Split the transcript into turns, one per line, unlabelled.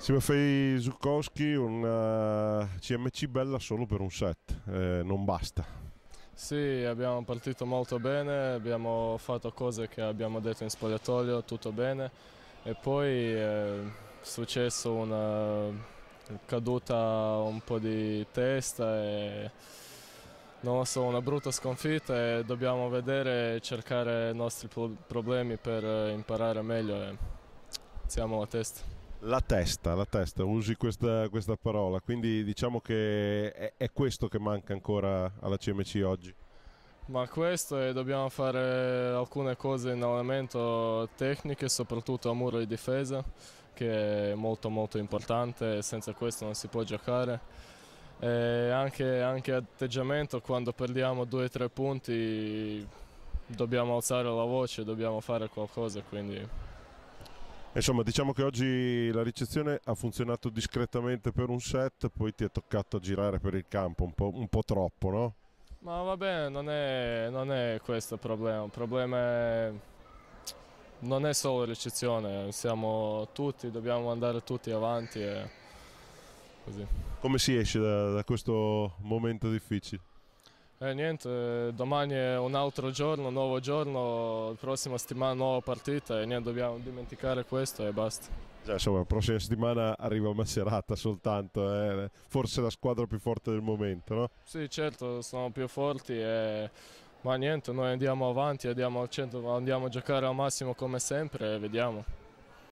Timofey Zukowski, un CMC eh, bella solo per un set, eh, non basta.
Sì, abbiamo partito molto bene, abbiamo fatto cose che abbiamo detto in spogliatoio, tutto bene e poi eh, è successo una caduta un po' di testa e non so, una brutta sconfitta e dobbiamo vedere e cercare i nostri problemi per eh, imparare meglio e siamo a testa. La
testa, la testa, usi questa, questa parola, quindi diciamo che è, è, questo che manca ancora alla CMC oggi.
Ma questo e dobbiamo fare alcune cose in allenamento tecniche, soprattutto a muro di difesa, che è molto molto importante, senza questo non si può giocare. E anche, anche atteggiamento, quando perdiamo 2-3 punti dobbiamo alzare la voce, dobbiamo fare qualcosa, quindi
Insomma, diciamo che oggi la ricezione ha funzionato discretamente per un set, poi ti è toccato girare per il campo un po', un po troppo, no?
Ma va bene, non è, non è questo il problema. Il problema è... non è solo ricezione, siamo tutti, dobbiamo andare tutti avanti. E... Così.
Come si esce da, da questo momento difficile?
Eh, niente, domani è un altro giorno, nuovo giorno, prossima settimana nuova partita e niente, dobbiamo dimenticare questo e basta. Cioè, insomma, la
prossima settimana arriva Maserata soltanto, eh. forse la squadra più forte del momento, no?
Sì, certo, sono più forti, e... ma niente, noi andiamo avanti, andiamo, centro, andiamo a giocare al massimo come sempre e vediamo.